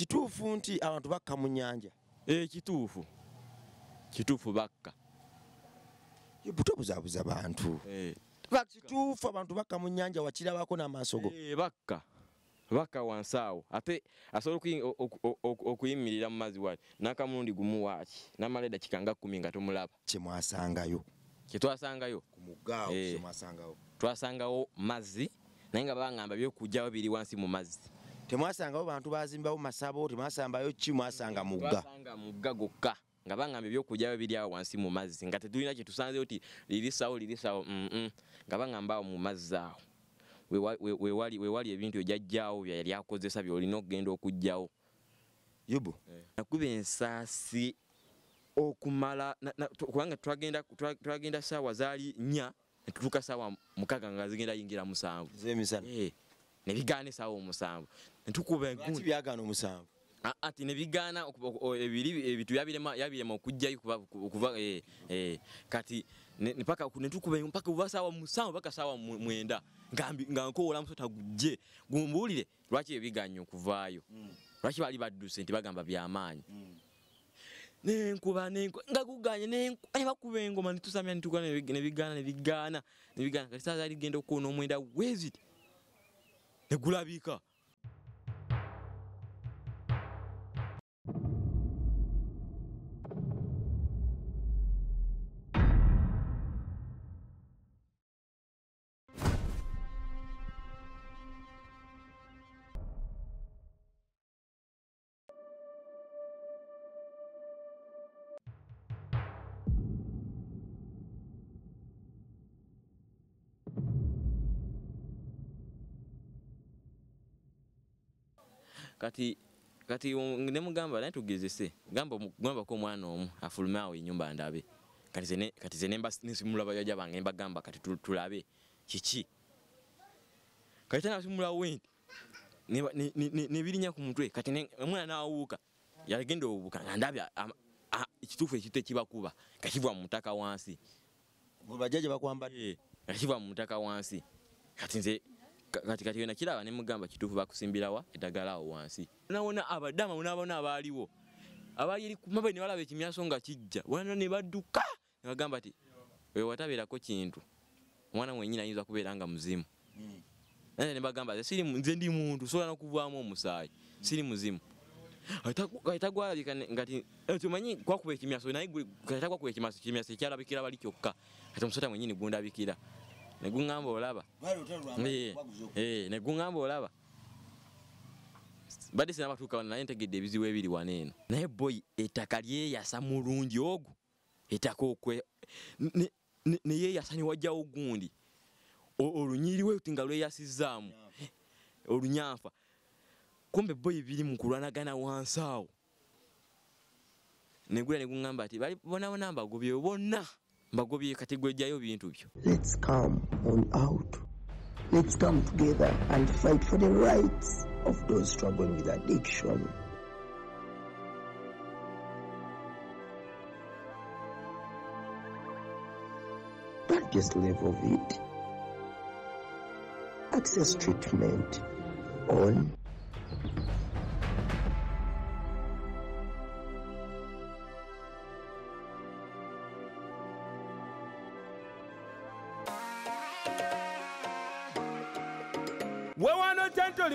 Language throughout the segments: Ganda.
kituufu nti abantu bakka mu nyanja ekituufu eh, kituufu bakka buto buzaabuza bantu eh, kituufu abantu bakka mu nyanja wakirabako n'amaasogo eh, bakka bakka wansi awo ate asobola okuyimirira mu mazzi wati n'akamulundi gumu waaki n'amala eddakiika nga kkumi nga tomulaba kyemwasangayo kyetwasangayo twasangawo mazzi naye nga babangamba byokujjawo biri wansi mu mazzi temwasangawo bantu bazimbawo masabo temwasambayo ki mwasanga mugga gokka nga bagamba ebyokujyayo biri awo wansi mu mazzi nga tetulina kyetusanzeyo ti lirisawo lirisawo nga bagambaawo mu mazzi awo wewali ebintu ejajjawo byali akozesa byolina okugenda okujjawo yubu eh. nakuba ensaasi okumala kubanga twagenda saawa zaali nnya netutuuka saawa mukaga nga zigenda yingira musanvu nebigaanisa awo omusanvu ntukuba enkundi byagaana omusanvu ati nebigaana ebiri ebitu yabirema okujjayo kuba e, e, kati netukubampaka uba saawa musanvu paka saawa mwenda nga nkoola musota gujje gumbuulire lwaki ebiganya okuvaayo mm. lwaki baali badduse nti bagamba byamaanyi mm. nenkuba nga guganya nebakuba engoma nitusamya nebigaana nebigaana nebigaana kati saa zaali genda okuwona omwenda weziti tegulabika kati kati ne mugamba naye tugezese gamba gambako omwana omu afulume awo enyumba andabe kati ze nesimulaba jaja bange mbagamba kati tulabe kiki kati nasimulawo wendi nebirinya ku mutwe kati omwana nawuuka yagenda obuka andabe ekituufu ekitu ekibakuba kakiva mumutaka wansi bajaja bakwamba eh, kakiva mumutaka wansi kati nze kati kati yona kiraba ne mugamba kitufu bakusimbirawa edagala wansi naona abadama unabona abaliwo abali ku mabe ni walabe kimyaso nga kijja wana ne baduka ne bagamba ti we watabira ko kintu mwana mwenye nayiza kubelanga muzimu mm. ne bagamba sili nze ndi muntu so yana kuvwamo musayi mm. sili muzimu aitagwa aitagwa ngati eh, tumanyi kwa kubeki myaso nayi kwa kubeki myaso kimyaso kyarabikira bali kyokka atumsota mwenye ni gunda bikira neguŋŋamba olaba neguŋŋamba olaba badde sinabatuuka wano naye ntegedde ebizibu ebiri wano eno naye boyi ettaka lyeyasa mulungi ogu ettaka okwe neyeyasa newajjawo gundi olunyiriwe ti nga lweyasizaamu olunyanfa kumbe boyi biri mukulwanagana wansi awo negula neguŋamba ti bali bonabona mbagubyo bonna mbagobiye katigwe jayo bintu byo let's come on out let's come together and fight for the rights of those struggling with addiction Just live of it access treatment on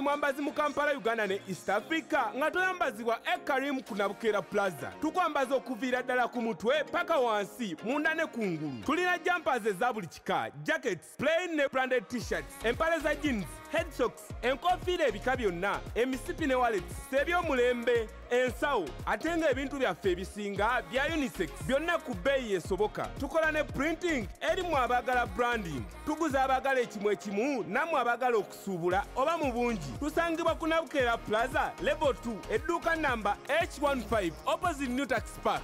mwambazi mu kampala uganda ne east africa nga toyambazibwa ekarimu kunabukera plaza tukwambaza okuviira ddala ku mutwe paka wansi munda ne kungulu tulina jampaz eza buli kika jackets plain ne branded t-shirts empale za jeans hedsox enkofiira ebika byonna emisipi ne walet sebyomulembe ensawo ate nga ebintu byaffe ebisinga bya unisex byonna ku bbeeyi yesoboka tukola ne printing eri mu abaagala branding tuguza abaagala ekimu ekimu nammwe abaagala okusuubula oba mu bungi tusangibwa ku nabukeera plaza level 2 edduuka namba h15 opposite newtax park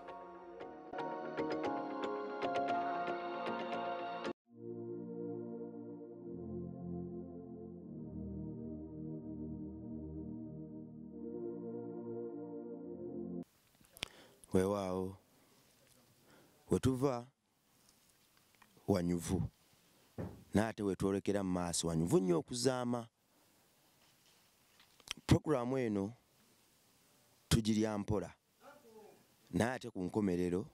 weewaawo wetuva wanyuvu naate wetwolekera mu maaso wanyuvu nnyo okuzaama puroguramu eno tugirya mpola naye ate ku nkomerero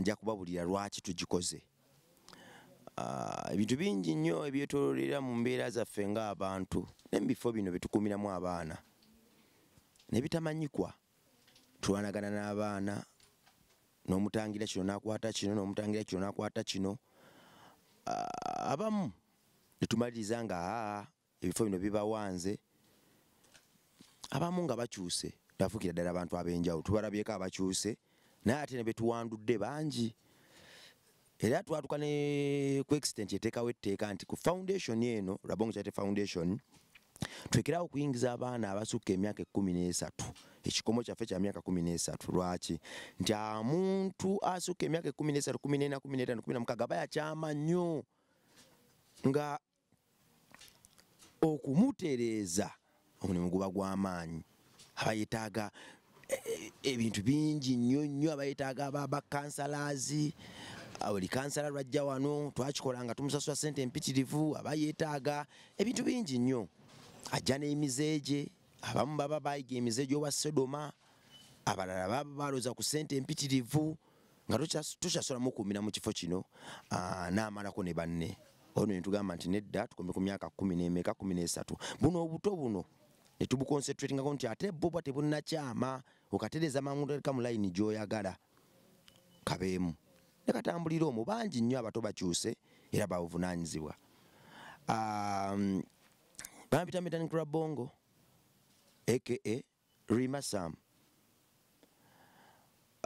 nja kubabulira lwaki tugikoze ebintu bingi nnyo ebyetololera mu mbeera zaffe ng'abantu ne mu bifo bino bye tukuumiramu abaana nebitamanyikwa tulwanagana n'abaana n'omutangira kino n'akwata kino n'omutangira kino n'akwata kino ah, abamu netumaliriza nga aa ebifo bino bibawanze abamu nga bakyuse tafuukira ddala abantu ab'enjawulo tubalabyeko abakyuse naye ate ne betuwandudde bangi era twatuka ne ku extent eteekawo etteeka nti ku foundation eno rabongo kyate foundation twekerawo okuyingiza abaana abasukka emyaka ekumi n'esatu ekikomo kyaffe kya myaka kumi n'esatu lwaki nti amuntu asukka emyaka ekumi n'esatu kumi n'ena kumi n'etaano kumi na mukaaga aba yakyama nnyo nga okumutereeza omulimu guba gw'amaanyi abayetaaga eh, ebintu bingi nnyo nnyo abayetaaga ababa kansalazi ah, buli kansala lwajja wano twakikola nga tumusasula sente empitirivu abayetaaga ebintu bingi nnyo ajja n'emize gye abamu baba bayiga emize gye owa sodoma abalala baba baloza ku sente empitirivu nga tukyasolamu kumi na mu kifo kino n'amalako ne banne ono ne tugamba nti nedda tukombe ku myaka kumi n'emeka kumi n'esatu buno obuto buno ne tubukonsentratingako nti ate bubwa tebunnakyama okatereza mangu ntoleka mu layini gy'oyagala kabeemu ne katambulira omu bangi nnyo abato bakyuse era bavunaanyizibwa bampita mitani krabongo aka rimasam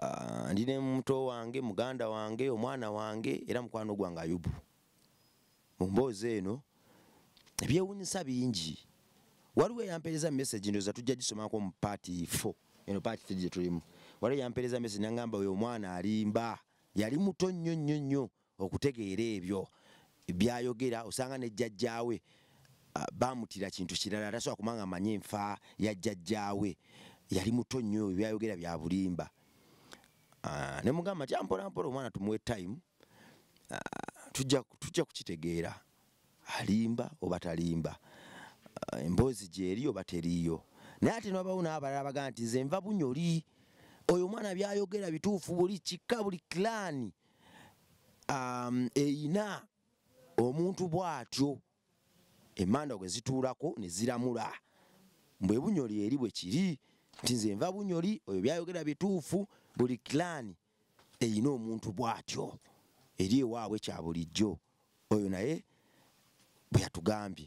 ah, ndine muto wange muganda wange omwana wange era mukwano gwange ayubu mumboozi eno ebyewunyisa bingi waliwo eyampereza message ndoza tujja gisomako mu paati fo eno paati tiri gyetulimu waliwo eyampereza message nangamba oyo omwana alimba yali muto nnyo nnyo nnyo okutegeera ebyo byayogera osanga nejjajjaawe bamutira kintu kirala tasobola kumanga manye enfa yajjajjaawe yali muto nnyo oyo byayogera bya bulimba ah, ne mugamba kyampolampola ah, omwana tumuwe time ah, tujja kukitegeera alimba oba talimba emboozi gyeri oba teriiyo naye ate nobawo n'abalala bagaa nti nze nva bunyoli oyo omwana byayogera bituufu buli kika buli kilaani eyina omuntu bw'atyo emanda gwe zituulako ne ziramula mbwe bunyoli eri bwe kiri nti nze nva bunyoli oyo byayogera bituufu buli kilaani eyina omuntu bw'atyo eri ewaabwe kya bulijjo oyo naye bwe yatugambye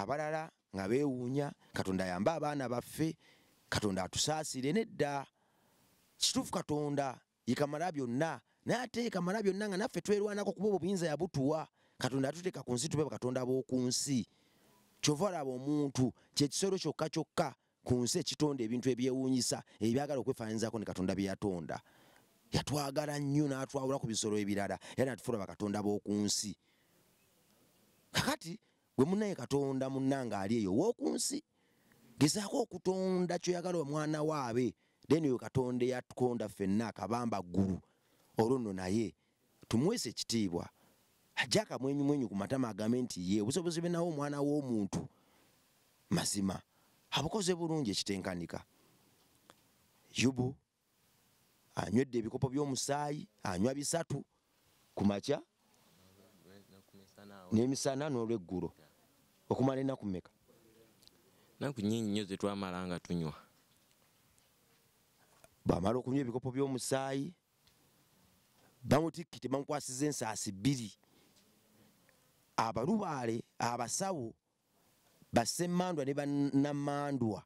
abalala nga beewuunya katonda ayambe abaana baffe katonda atusaasire nedda kituufu katonda yekamala byonna naye ate kamala byonna nga naffe twerwanako kuba obo buyinza yabutuwa katonda atuteeka ku nsi tubeba katonda b'oku nsi kyova olaba omuntu kyekisolo kyokka kyokka ku nsi ekitonda ebintu ebyewuunyisa ebyagala okwefaananyizaako ne katonda bye yatonda yatwagala nnyo n'atwawula ku bisolo ebirala era natufuula bakatonda b'oku nsi kakati gwe munaye katonda munna ng'ali eyo ow'oku nsi gezaako okutonda kyoyagala omwana waabe then oyo katonda eyatukonda ffenna akabamba ggulu olwo nno naye tumuweesa ekitiibwa Jaka mwenyu mwenyu kumatama agamenti ye. Usobuzi vena omu wana omu ntu. Mazima. Habuko zeburu nje chitengkanika. Yubu. Anywe debi kopo vyo musai. Anywe abisatu. Kumacha. Nemi sana nore guro. Okumane na kumeka. Na kunyini nyozi tuwa maranga tunywa. Bamaro kunye vikopo vyo musai. Bamo tikite bamo kwa sizensa asibiri. Bamo abalubaale abasawo basemmandwa ne bannammandwa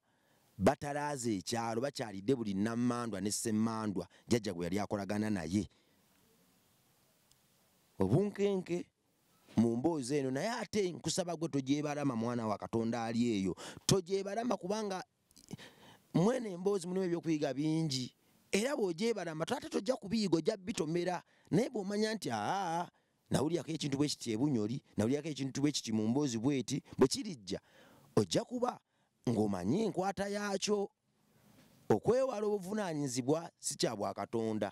batalaaza ekyalo bakyalidde buli nammandwa ne semmandwa jjajja gwe yali akolagana naye obunkenke mu mboozi eno naye ate nkusaba gwe togyebalama mwana wa katonda ali eyo togyebalama kubanga mwene emboozi mulimu ebyokuyiga bingi era bw'ogyebalama tate tojja kubiyiga ojja bitomera naye bw'omanya nti aa nawulyako ekintu bwekiti ebunyoli nawulyako ekintu bwekiti mu mboozi bweti bwe kirijja ojja kuba ng'omanyi enkwata yaakyo okwewala obuvunaanyizibwa si kya bwakatonda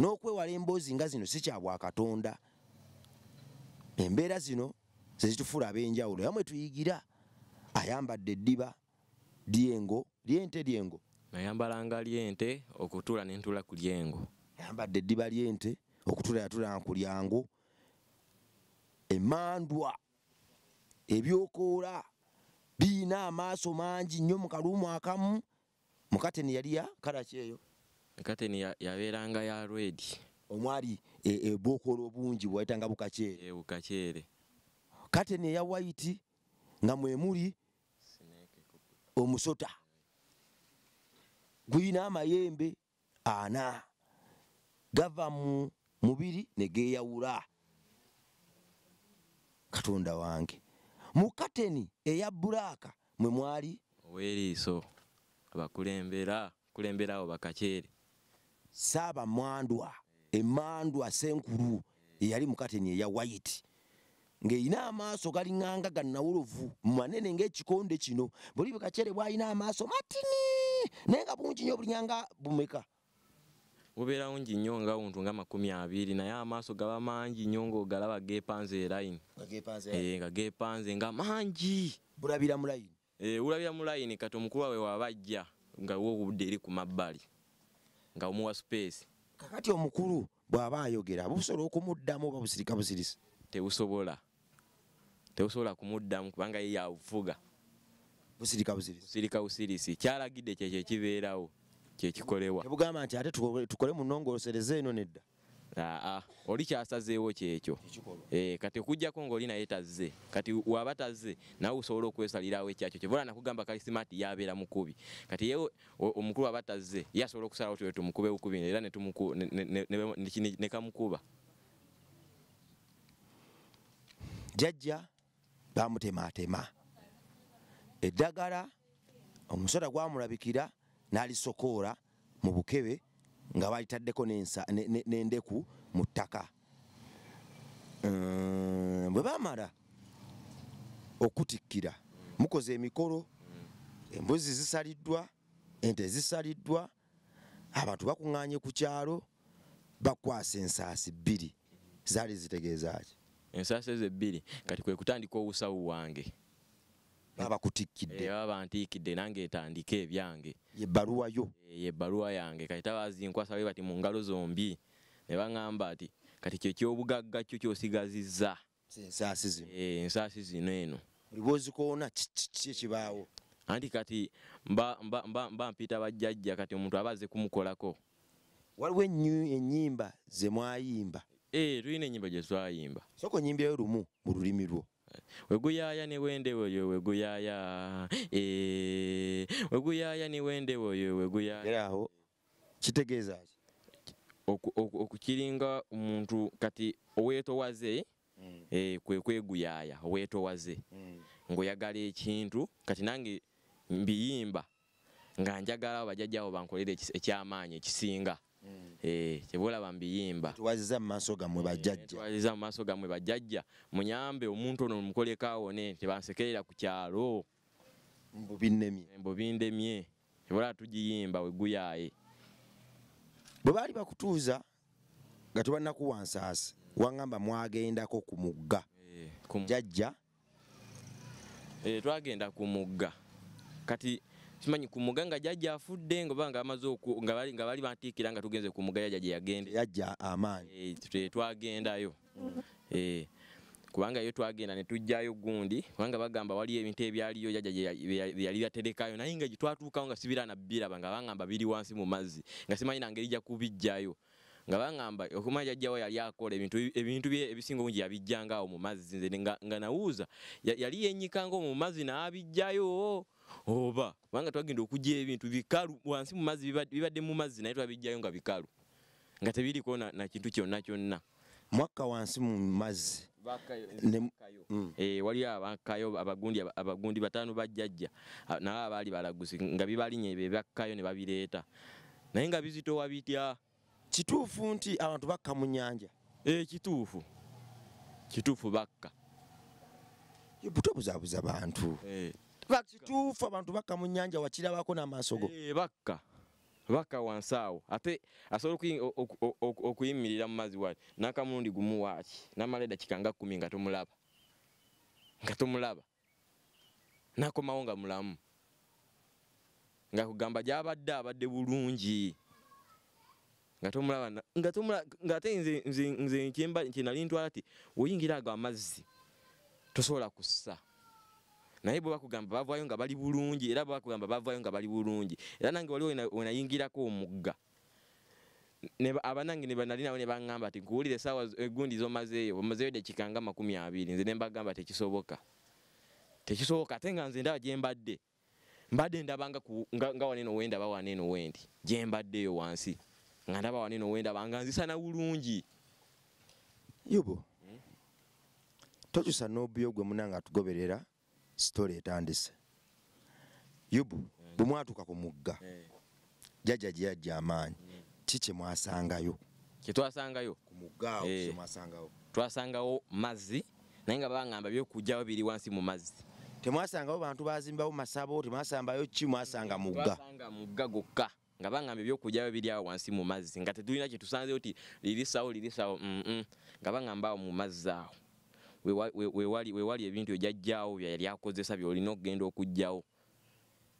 n'okwewala emboozi nga zino si kya bwakatonda embeera zino zezitufula ab'enjawulo yamwe tuyigira ayambadde eddiba lyengo lyente lyengo nayambalanga lyente okutula nentula ku lyengo ayambadde eddiba lyente okutula yatulanga ku lyango emandwa ebyokoola biina amaaso mangi nnyo mukaluumu akamu mukateni yali ya kalaki eyo ekateni yabeeranga ya lwedi omwali ebokoola e, obungi bwayitanga bukaceere e, bukaceere kateni eya waiti nga mwemuli omusota guyina amayembe ana gava mu mubiri negeyawula katonda wange mukateni eya bulaaka mwe mwali oweriiso abakulembera kulemberawo bakacyere saaba mwandwa emandwa senkulu eyali mukateni eya waiti ng'erina amaaso galiŋŋanga gannawulovu mumanene ng'ekikonde kino buli bwekacere bwalina amaaso matini naye nga bungi nyo obulinyanga bumeka bubeerawo nji nnyo nga buntu nga makumi abiri naye amaaso gaba mangi nnyo ng'ogalaba geepanze erayini eh, nga geepanze nga mangi bulabira mu layini eh, bulabira mu layini kati omukulu awe waabajja nga wo obudde eri ku mabbali nga omuwa sipeesi kakati omukulu bw'aba ayogera busobola okumuddamu oba busirika busirisi tebusobola tebusobola kumuddamu kubanga ye yabufuga busirika busirisi busirika busirisi kyalagidde kyekyo ekibeerawo kyekikolewa tebugamba nti ate tukole munongolosereze eno nedda aa oli kyasazeewo kyekyo eh, kati okujjako ngaoli naye tazze kati waba tazze nawe osobola okwesalirawo ekyakyo kyebola nakugamba kalisimati yabeera mukubi kati ye omukulu waba tazze ye asobola okusalawo tuwe tumukube bukubi era nekamukuba jajja bamutematema eddagala omusota gwamulabikira n'alisokoola mu bukebe nga baitaddeko n'endeku mu ttaka ehm, bwe baamala okutikkira mukoze emikolo embuzi zisaliddwa ente zisaliddwa abantu bakuŋŋaanye ku kyalo bakwasa ensaasi bbiri zaali zitegeeza ki ensaasi ezo ebbiri kati kwe kutandika owusawu wange baba kutikidde baba bantikidde nange etandike ebyange ye baruwa yo e, ye baruwa yange kati tabazinkwa sawe bati mungalo zombi ne bangamba ati kati kyo kyo bugagga kyo kyo sigazizza sasa e, sizi eh sasa zino eno ribozi koona kibaawo andi kati mba mba mba, mba mpita bajjajja kati omuntu abaze kumukolako waliwo ennyu ennyimba ze mwayimba eh ruine ennyimba gye zwayimba soko nyimbe yo rumu mu rulimi weguyaya ni wende woyo weguyaya e, weguyaya ni wende woyo weguyayaho kitegeeza okukiringa omuntu kati owetowaze hmm. e, kwe kweguyaya owetowaze hmm. ngaoyagala ekintu kati nange mbiyimba nga njagala abajajjaabo bankolere ekyamaanyi ekisinga eh kyebola bambiyimba twaziza masoga eh, mwe bajjaja twaziza masoga mwe bajjaja munyambe omuntu ono mukole kawo ne tebansekerera kuchalo mbubinde mie mbubinde mie kyebola tujiyimba weguyaye bwali bakutuza gatubanna kuwansasa wangamba mwagenda ko kumugga eh kumjaja eh, eh twagenda kumugga kati simanyi ku muganga jjajja afudde ngobanga amaze oku ngabali ngabali bantikira nga tugenze ku muganga jjajja yagende yajja amanyi eh, e, twagenda yo e, eh, kubanga yo twagenda ne tujjayo gundi kubanga bagamba wali ebintu ebyaliyo jjajja yali yaterekayo naye nga jitwatuukawo nga sibira na bira banga bangamba biri wansi mu mazzi nga simanyi nangeri jja kubijjayo nga bangamba okumanya jjajjawo yali akola ebintu ebintu bye ebisinga obungi yabijjangaawo mu mazzi nze nga nawuuza yali yenyikanga omu mazzi n'abijjayo oba kubanga twagenda okujja ebintu bikalu wansi mu mazzi bibadde mu mazzi naye twabijjayo nga bikalu nga tebiriko nakintu kyonna kyonna mwakka wansi mu mazzi mm. eh, waliyo abakkayo abagundi bataano bajjajja nawe abaali balaguzi nga bibalinya ebyo bakkayo ne babireeta naye nga bizitowa bitya kituufu nti abantu bakka mu nyanja ekituufu eh, kituufu bakka butobuzaabuza bantu eh. kituufu abantu bakka mu nyanja wakirabako n'amaaso go eh, bakka bakka wansi awo ate asobola okuyimirira mu mazzi waki n'akamulundi gumu waaki n'amala eddakiika nga kkumi nga tomulaba nga tomulaba n'akomawo nga mulamu ngakugamba gy'abadde abadde bulungi nga tomulaba ngate nze kyenali ntwala ti oyingira ago amazzi tosobola kussa naye bwe bakugamba bavaayo nga bali bulungi era bwebakugamba bavaayo nga bali bulungi era nange waliwo wenayingirako omugga abanange nalinawo ne baŋŋamba ti nkuwulira esaawa egundi zomazeeyo omazeeyo dekikanga makumi abiri nze ne mbagamba tekisoboka tekisoboka ate nga nze ndaba gye mbadde mbadde ndabanga nga waneno wendaba waneno wendi gye mbaddeeyo wansi nga ndaba wane nowendaba nga nzisana bulungi yobo hmm? tokyusa n'obuyo gwe muna nga atugoberera sitole etandise yobo hmm. bwemwatuuka ku mugga hmm. jajja gye yajja amaanyi hmm. kikyemwasangayo kyetwasangayo kumuggaomwasangao eh. hey. twasangawo mazzi naye nga baŋamba byokujjawo biri wansi mu mazzi temwasangawo bantu bazimbawo masabo temwasambayo ki mwasanga mugga mugga gokka nga bangamba ebyokujyayo biri awo wansi mu mazzi nga tetulina kye tusanze oti lirisawo lirisawo nga bangamba awo mu mazzi awo wewali ebintu ejyajjaawo byeyali akozesa byolina okugenda okugjawo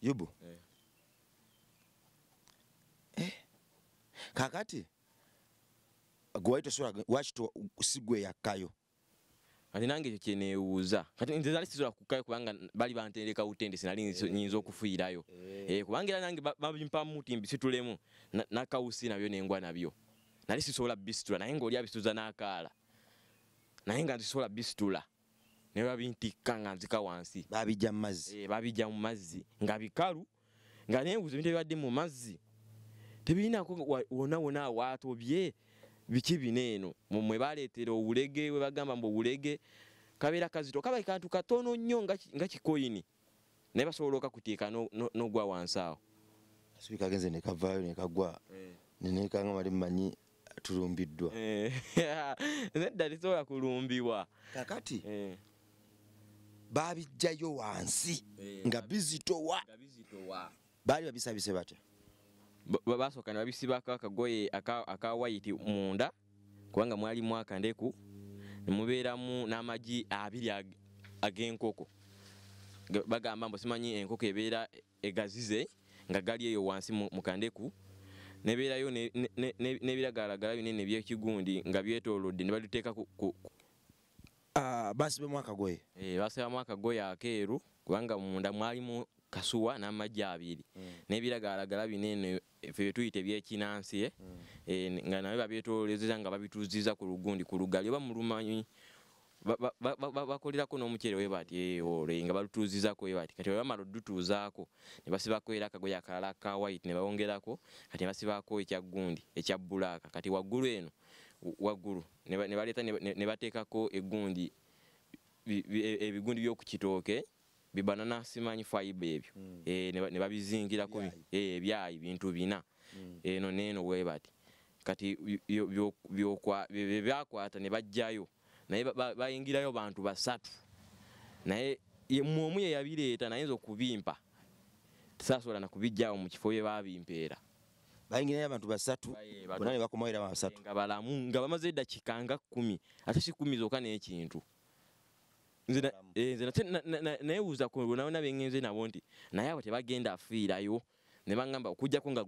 yubu eh. eh. kakati gwewali tosobola lwaki sigweyakkayo kati nange ekyo kyeneewuuza kati nze nali sizula kukayo kubanga bali bantereka utende sinali eh. nyinza okufuirayo eh. eh, kubanga era nange bampamutimbi situlemu nakausi nabyo nengwa nabyo nali sisobola bisitula naye ngaoli abisituza nakaala naye nga nzisobola bisitula ne babintikka nga nzika wansi babijja mumazzi babijja mu mazzi nga bikalu nga neewuuza ebintu ebibadde mu mazzi tebirinako wona wona awaatobye biki bine eno mwe baletera obulege we bagamba mbo obulege kabera kazito kaba ikantu katono nnyo nga kikoyini naye basoboloka kutiika n'ogwa no, no wansi awo asibika genze nekavaayo nekagwa eh. nenekanga mali mmanyi tulumbiddwa eh. nedda tesobola kulumbibwa kakati eh. babijjayo wansi nga bizitowa bali babisabise batya babasoka ne babisibako akagoye akawaiti aka munda kubanga mwalimu akandeku nemubeeramu n'amagi abiri ag'enkoko bagamba mbu simanyi enkoko ebeera e, egazize nga gali eyo wansi mukandeku nebeerayo nebiragalagala binene byekigundi nga byetolodde nebaluteeka ah, basibemu akagoye eh, basibamu akagoye akeeru kubanga munda mwalimu kasuwa n'amagi abiri mm. n'ebiragalagala bineno fe byetuyita ebyekinansi eh, mm. eh, nga nabyo babyetoolezeza nga babituziza ku lugundi ku lugali oba mulumanyi bakolerako n'omuceri webati eh, olwo nga balutuuzizako webati kati webamala oddutuuzaako ne basibako era akagoye akalala ka white ne bawongerako kati ne basibako ekya gundi ekya bulaaka kati waggulu eno waggulu ne baleeta ne bateekako egundi e, ebigundi by'oku kitooke bibana nasimanyi fayi bebyo mm. eh ne babizingira ko eh byayi bintu bina mm. eno eh, neno webati kati byo byakwata ne bajjayo naye bayingirayo bantu basatu naye mwomu ye yabireeta nayinza okubimpa tesasobola na kubijjawo mu kifo bye babimpeera bayingirayo abantu basatu bonna ne bakomawera basatu nga balamu nga bamaze eddakiika nga kkumi ate si kkumi zoka n'ekintu nze nate eh, neewuuza kunaona beŋŋenze nabo nti naye abo tebagenda afiirayo ne baŋŋamba okujjako nga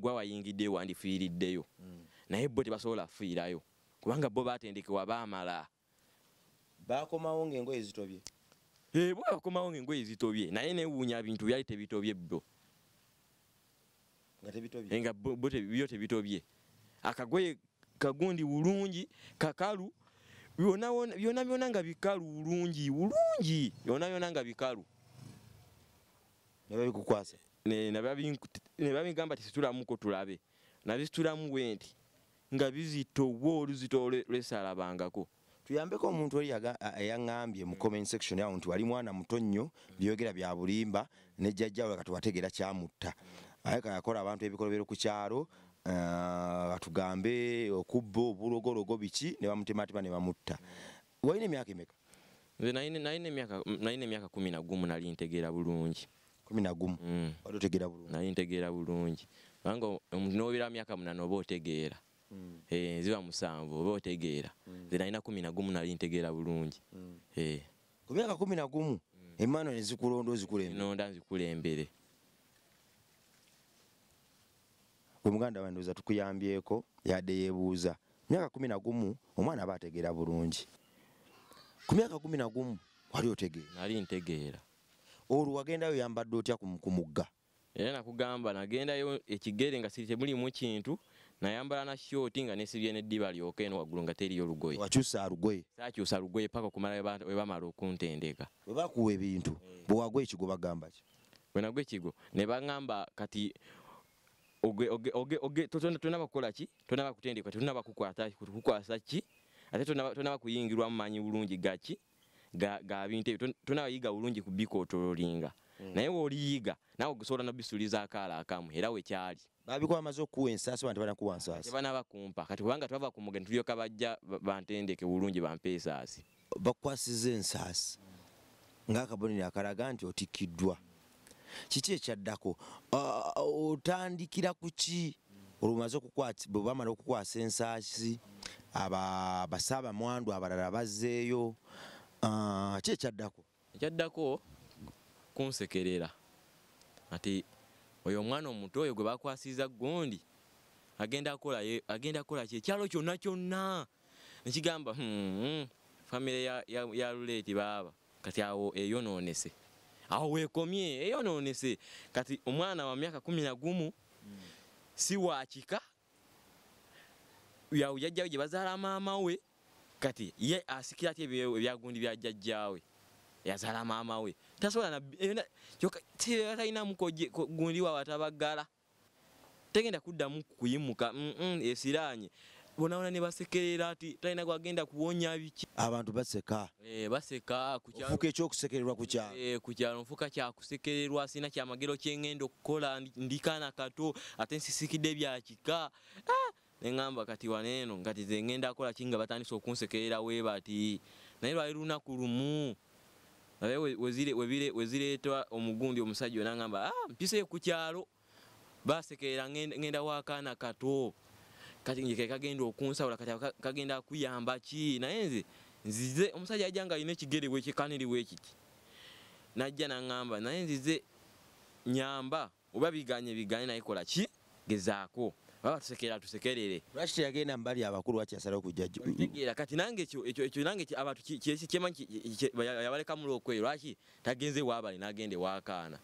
gwewayingiddeyo wandifiiriddeyo hmm. naye bo tebasobola afiirayo kubanga bo batendekebwa baamala bakomawo ngaengoye zitobye ebwe eh, bakomawo ngaengoye zitobye naye neewuunya bintu byali tebitobye bo nga eh, bo byo tebitobye akagoye kagundi bulungi kakalu byona byona nga bikalu bulungi bulungi byona byona nga bikalu nebabikukwasa nebabingamba nti situlamuko tulabe nabisitulamu bwe nti nga bizito wo oluzito lwesalabangako tuyambeko omuntu oli eyaŋŋambye mu comment section yawo nti wali mwana muto nnyo byogera bya bulimba nejjajjawo katubategera kyamutta aye kayakola abantu ebikolobero ku kyalo Eh, batugambe okubba obulogologo biki ne bamutematema ne bamutta waine emyaka emeka naine emyaka kumi nagumu nali ntegeera mm. bulungi nali ntegeera bulungi kubanga omuntu noobeera myaka munana oba otegeera mm. eh, nziba musanvu oba otegeera mm. nze nalina kumi nagumu nali ntegeera bulungi eh. ku myaka kumi nagumu emmano nezikulonda ozikulembere omuganda wange ndoza tukuyambyeko yadde yebuuza myaka kumi na gumu omwana aba ategeera bulungi ku myaka kumi na gumu wali otegeera nali ntegeera olwo wagendayo yambadde otya kumugga era nakugamba nagendayo ekigere nga siri temulimu kintu nayambala na shoti nga nesibye neddiba lyoka eno waggulu nga teriyo lugoye wakyusa lugoye sakyusa lugoye paka okumala we bamala okuntendeka webakuwa ebintu eh. bwewagwa ekigo bagamba ki bwenagwa ekigo nebagamba kati oge oge oge oge tutonda tunaba kola ki tunaba kutendeka tunaba kukwata kukwasa ki ate tunaba tunaba kuyingirwa mmanyi bulungi gachi ga ga bintu tunaba yiga bulungi kubiko otolinga mm. naye wo liiga nawo gusola no bisuliza akala akamu era we kyali babiko amaze okuwa ensasi bantu bana kuwa ensasi bana bakumpa kati kubanga tuba kumugenda tuyo kabajja bantendeke bulungi bampesa asi bakwasize ensasi ngakabonira akalaga nti otikidwa mm. kiki ekyaddako otandikira kuki olumaze bwebamala okukwasa ensaasi basaabamwandu abalala bazzeeyo ki ekyaddako ekyaddako kunsekerera ati oyo omwana omuto oyo gwe bakwasiza gundi agenda kolaki ekyalo kyonna kyonna nekigamba hmm, hmm, famire ya luleeti baaba kati awo eyonoonese awo wekomye eyononese kati omwana wa myaka kumi nagumu siwakika yajjawe gye bazaala maama we kati ye asikira ty ebyagundi byajjajjawe yazaala maama we tasobolatalinamugundi wawatabagala tegenda kuddamu kuyimuka esiranye mm -mm, bonaona ne basekerera ati talina gwagenda kuwonya biki abantu baseka e, baseka kufuka ekyokusekererwa kukyalo e, eh, kukyalo nfuka kyakusekererwa sina kyamagero kyengenda okukola ndikana kato ate nsisikidde byakika ah, neŋamba kati waneeno ngati zengenda kola kinga batandisa okunsekerera webati naye lwali lunaku lumu wezireetwa omugundi omusajja onaŋamba ah, mpiseyo ku kyalo basekerera ngenda wakaana kato kati nje kagenda okunsawula kati kagenda kuyamba ki naye nze nzize omusajja ajja nga alina ekigere weekikaniri weekiki najja naŋŋamba naye nzize nyamba oba biganye biganye naye kola ki gezaako baba tusekerera tusekerere lwaki teyagenda mubali abakulu waki yasalao kujjaegera kati nange nange abantu kyemanyi yabalekamulaokweyo lwaki tagenze waabali nagende waakaana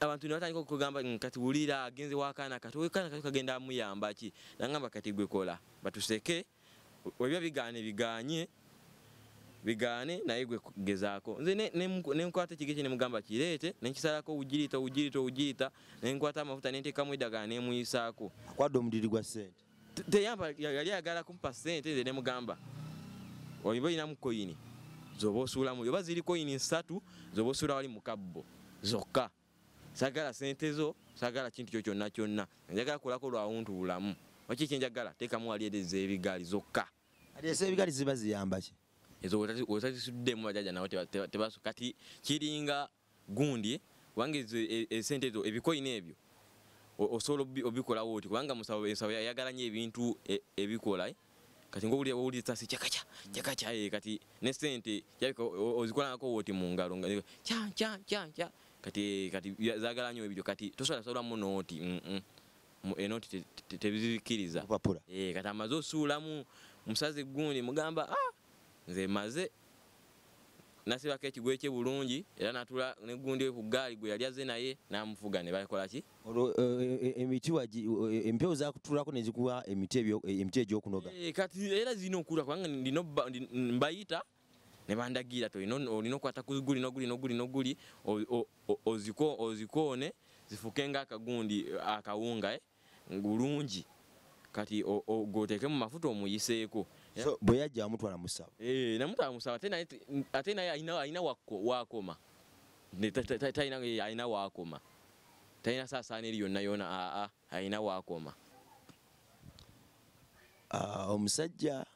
abantu nebatandika okugamba mm, kati wulira agenze wakaana katiwekaana kati kagenda amuyamba ki nagamba kati gwekola batuseke webiba bigaane biganye bigaane naye gwegezaako nze nenkwata ekigi ki nemugamba kireete nenkisalako ujirita ujirita ujirita nenkwata amafuta nentekamu eddagala nemuyisaako akwadde omudiri gwa ssente teyamba yali ayagala kumpa ssente nze nemugamba oyiba oyinamu koyini zoba osuulamuli oba ziri koyini ssatu zoba osuula wali mukabbo zokka sagala sente zo sagala kintu kyo kyonna kyonna njagala kulako lwawuntu bulamu wakiki njagala teekamu alyereza ebigaali zokka alyesa ebigaali ziba ziyambaki ezo wetazisuddemu bajaja nawo tebasu kati kiringa gundi wange e- esente ezo ebikoyina ebyo osobola obikolawo oti kubanga musawo ensawo yayagala nyo ebintu e- ebikola kati ngaowulira wawulira si kyakakya kyakakya e eh, kati nesente ozikolangako woti mu ngalo cyanca cyanca kati kati zagala nyo ebiyo kati tosola sola mu noti mm -mm. e noti tebizikiriza te, te, te, papula e eh, kati amazo sula mu musazi gundi mugamba ah nze maze nasi wakati gwe che bulungi era natula ne gundi ku gali gwe yali aze naye na mvuga ne bakola ki olo e, e, e, emiti wa empeo za kutula ko nezikuwa emiti ebyo emiti ejo kunoga e eh, kati era zino kula kwanga ndino mbaita ne bandagira olina okwata kuguli noguli noguli noguli ozikoone zifukenga akagundi akawunga bulungi eh, kati gwoteeke mu mafuta omuyiseeko bwe yajja wamutwala musaba eh, namutwala musaba ate naye alina wakoma alina wakoma talina saasaana eri yonna yona aa alina wakoma ah, omusajja uh,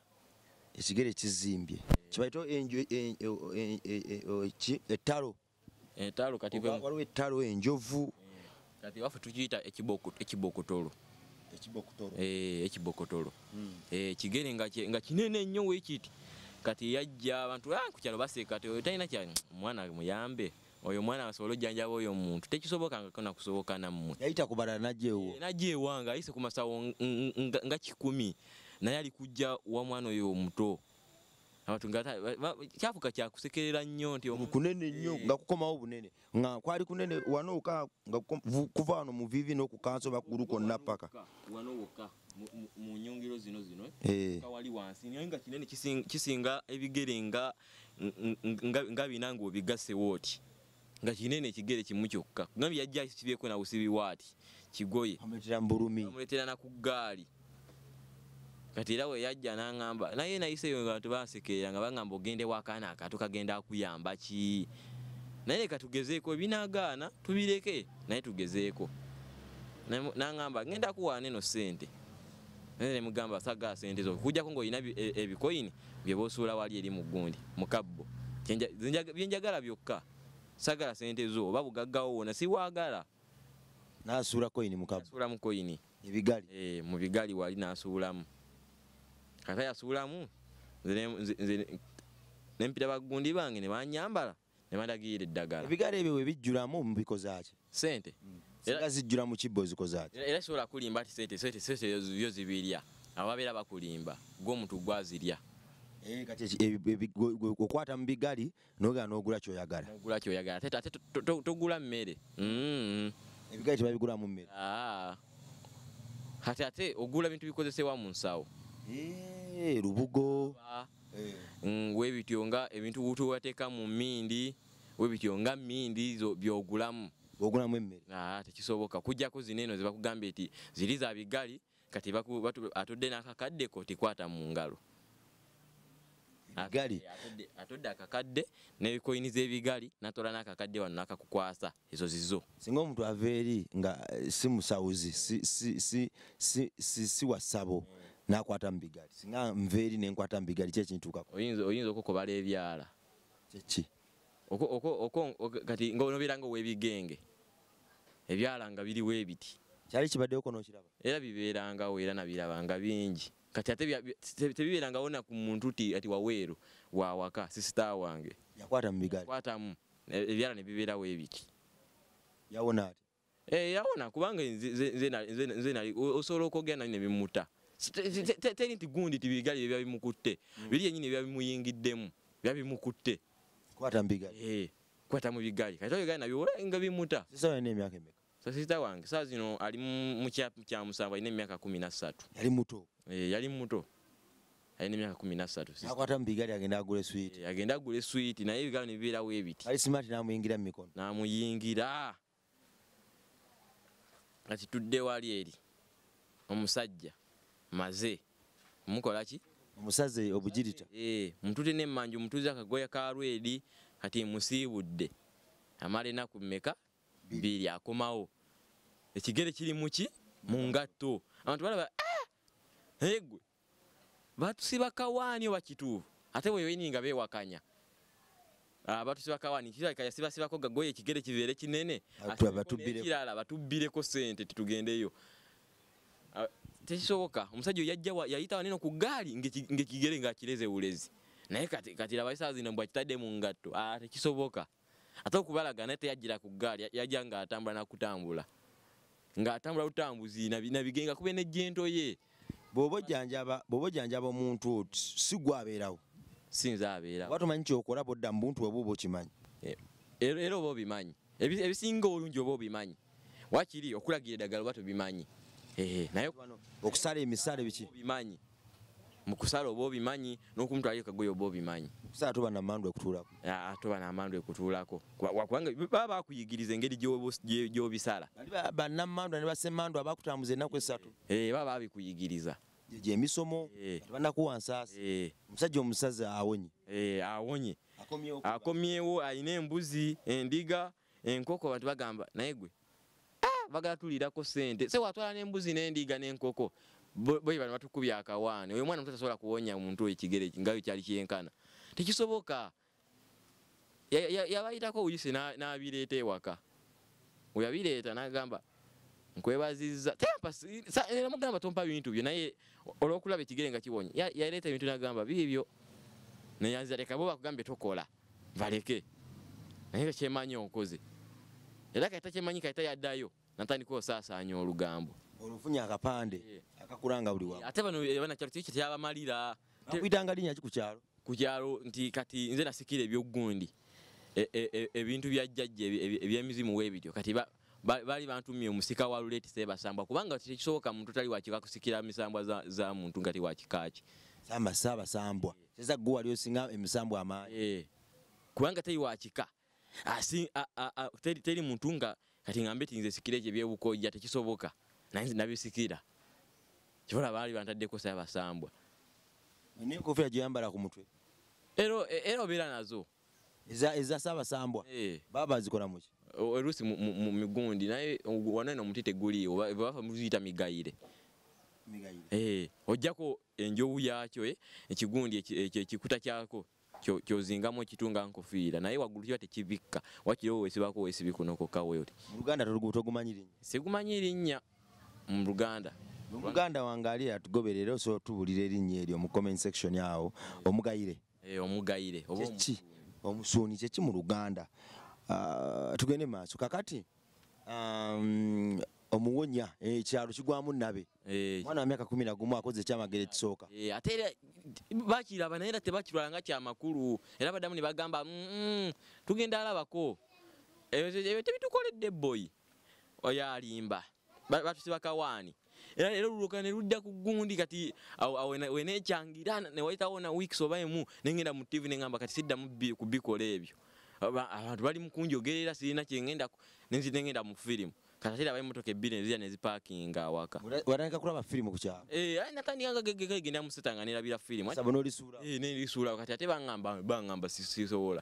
ekigere kizimbye kibaito etalo e, e, e, waliwo etalo enjovu eh, kati waffe tukiyita ekibokotolo ekibokotolo ekigere eh, hmm. eh, nga kinene nnyo wekiti kati yajja abantu ah, kukyalo baseeka ti oyo talina kya mwana muyambe oyo mwana asobole ojjanjaba oyo omuntu tekisoboka nga kona kusoboka nammwe yayita ku balala najja ewo najja ewanga ayise ku masawo nga kikumi naye alikujja wa mwana oyo omuto kyafuka kyakusekerera nnyo ntikunene nnyo eh. nga kukomawo obunene nga kwali kunene wanoka kuva wano mu vivi n'okukansoba kuggulu konna paka mu nyongero zino zino eh. wali wansi naye nga kinene kisinga ebigere nga binange obigasewo oti nga kinene ekigere kimu kyokka gambi yajja kibyeko nabusibi waati kigoye amuletera na ku ggaali kati era weyajja n'agamba naye nayise bantu basekerera nga bagamba ogende wakaana akatukagenda akuyamba ki naye leka tugezeeko ebinaagaana tubireke naye tugezeeko n'agamba genda kuwaana eno sente naye nemugamba saga sente zo kujjako ngaolina ebikoyini e, e, byebaosuula wali eri mu gundi mukabbo byenjagala byokka sagala sente zo oba bugaggawo wona siwagala nasuula koyini mukabbo mukoyini ebigali eh, mu bigali wali nasuulamu kata yasuulamu nempita bagundi bange nebanyambala nebandagirira eddagala ebigalo ebyo webijjulamu mubikozaki sente azijjula mukibbo zikozaki era sobola kulimba ti sente sente sente yo zibirya ababeera bakulimba gwomuntu gwazirya okwata eh, mubigali nogea nogula kyoyagalanogula kyoyagala ate togula mmere mm-hmm. ebigali tebabigula mummere ate ah. ate ogula bintu bikozesebwa mu nsawo eh. rubugo eh. mm, webityo nga ebintu wutuwateeka mu mindi webityo nga mindi byogulamu ogulamu emmere tekisoboka kujjako zino eno zebakugambye nti ziri za bigali kati atodde n'akakadde kotikwata mu ngalo atodde akakadde n'ebikoyini z'ebigali natola n'akakadde wano akakukwasa ezo zizo singa omuntu ava eri nga eh, si musawuzi si wasabo mm. Eh. nakwata mbigali singa mveri nenkwata mbigali kye kintuka oyinzo oyinzo koko bale ebyala kiki oko oko oko kati ngono birango we bigenge ebyala nga biri we biti kyali kibadde oko no kiraba era biberanga we era nabirabanga bingi kati ate tebiberanga ona ku muntu ti ati waweru wa waka sista wange yakwata mbigali kwata mu e, ebyala ne bibera we biti yawona ati eh yawona kubanga nze nze nze nze osoro okogenda ne bimuta teri nti gundi ti bigali byabi mukutte mm. biri yenyine byabi muyingiddemu byabi mukutte kwata mbigali eh kwata mu bigali kaito yoga na biwola nga bimuta sasa yene emyaka emeka sasa sita wange sasa zino ali mu kya kya musaba ine emyaka 13 yali muto eh yali muto ayine emyaka 13 sasa kwata mbigali agenda gule sweet e, agenda gule sweet na yibi gali nibira we biti ali smart na muyingira mikono na muyingira ati tudde wali eri omusajja maze mukola ki musaze obujirita eh mtute ne manju mtuze akagoya karwedi kati musibudde amale na kumeka bibili akomawo ekigere kiri muki mungato abantu balaba ah egwe batu sibakawani obakitu ate wewe ninga be wakanya abantu ah, sibakawani kiza kaya sibasibako gagoya ekigere kivere kinene abantu batubire kirala batubire ko sente titugende iyo tekisoboka omusajja yajja yayita waneno ku gaali ngekigere ngaakireze bulezi naye kati laba esaawa zino bwakitadde mu ngatto ah, tekisoboka ate okubalaga naye teyajjira ku gaali yajja ngaatambula nakutambula ngaatambula butambuzi nabigenga kube nejjento ye bwoba ojjanjaba omuntu oti si gwe abeerawo sinze abeerawo watomanyi kyokola bodda mu buntu oba oba okimanyi eh, era oba obimanyi ebisinga olungi oba obimanyi wakiri okulagira eddagala oba tobimanyi ehe nayo okusala emisale biki bimanyi mukusala obo bimanyi nokumuntu ali kagoyo obo bimanyi kusala tuba na mandu ekutulako ya tuba na mandu ekutulako kwa kwanga baba akuyigirize ngeri jo jo bisala baba na mandu ne base mandu abakutamuze nako esatu eh baba abikuyigiriza je misomo tubanda kuwa nsasa eh msaje omusaza awonye eh awonye akomiewo akomiewo aine mbuzi endiga enkoko batubagamba naye gwe bagala tulirako sente se watwala nembuzi nendiga nenkoko bwe bano batukubya akawane oyo mwana mutasobola kuwonya omuntu ekigere ngayo kyali kyenkana tekisoboka yabayitako uyise nabireeta ewaka weyabireeta nagamba nkwebazizzaamugamba tompa bintu byo naye olwokulaba ekigere nga kiwonya yaleeta ebintu nagamba bibyo nayanzira leka bo bakugambe tokola baleke naye kyemanyi onkoze era kaita kyemanyi kaita yaddayo natandika osaasaanya olugambo olufunya akapande yeah. akakulanga buli wamu ate bano eh, bana kyalo tiki kityabamalira nakuyitanga linnya ki ku kyalo ku kyalo nti kati nze nasikira ebyoggundi ebintu e, e, e, byajjajja ebyemizimu we bityo kati ba, ba, bali bantumye omusika wa luleti sebasambwa kubanga tekisoboka muntu tali wakika kusikira misambwa za, za muntu nga tiwakikaki samba sabasambwa yeah. seza gu wali osinga emisambwa amaanyi yeah. kubanga tali wakika asi teri, teri muntu nga kati ngambe tinze sikire je bye buko ya tekisoboka na nzi nabisikira kibola bali bantadde ko saba sambwa nne ko vya jamba la kumutwe ero ero bila nazo iza iza saba sambwa eh. baba zikora muchi erusi mu migundi naye wanane na mutite guli oba bafa muzita migaire migaire eh ojako enjo uyacho eh ekigundi ekikuta chako kyo zingamo kitunga nkofira naye wagulukiwa te kivikka wakirowe sibako wesibi kunoko kawoyoti Uganda tulugutogumanyiri nya sigumanyiri nya mu Uganda mu Uganda wangali atugoberero so tubulire linye eryo mu comment section yao omugayire eh omugayire obo chi omusoni chechi mu Uganda uh, ah, tugene maso kakati um, omuwonya ekyalo eh, kigwamu nabe eh. mwana wa myaka kumi nagumu akoze ekyamagere ekisooka eh, ate era bakiraba naye era tebakirwala nga kyamakulu era badamu ne bagamba tugenda alabako ebyo tebitukoledde boyi oyo alimba batuse bakawaani era era olulukana ne ludda ku gundi kati wenekyangira newayitawo na wiks oba emu nengenda mu tv negamba kati siddamu kubikola ebyo abantu bali mukunjogerera sirina kyengenda nenzi nengenda mu firimu katatira bayi motoke bine ziya ne zipakinga waka wanaka kula ba filimu kucha eh ayi natani anga gege gege nda musitanganira bila filimu sabo no lisura eh ne lisura kati ate bangamba bangamba sisi sola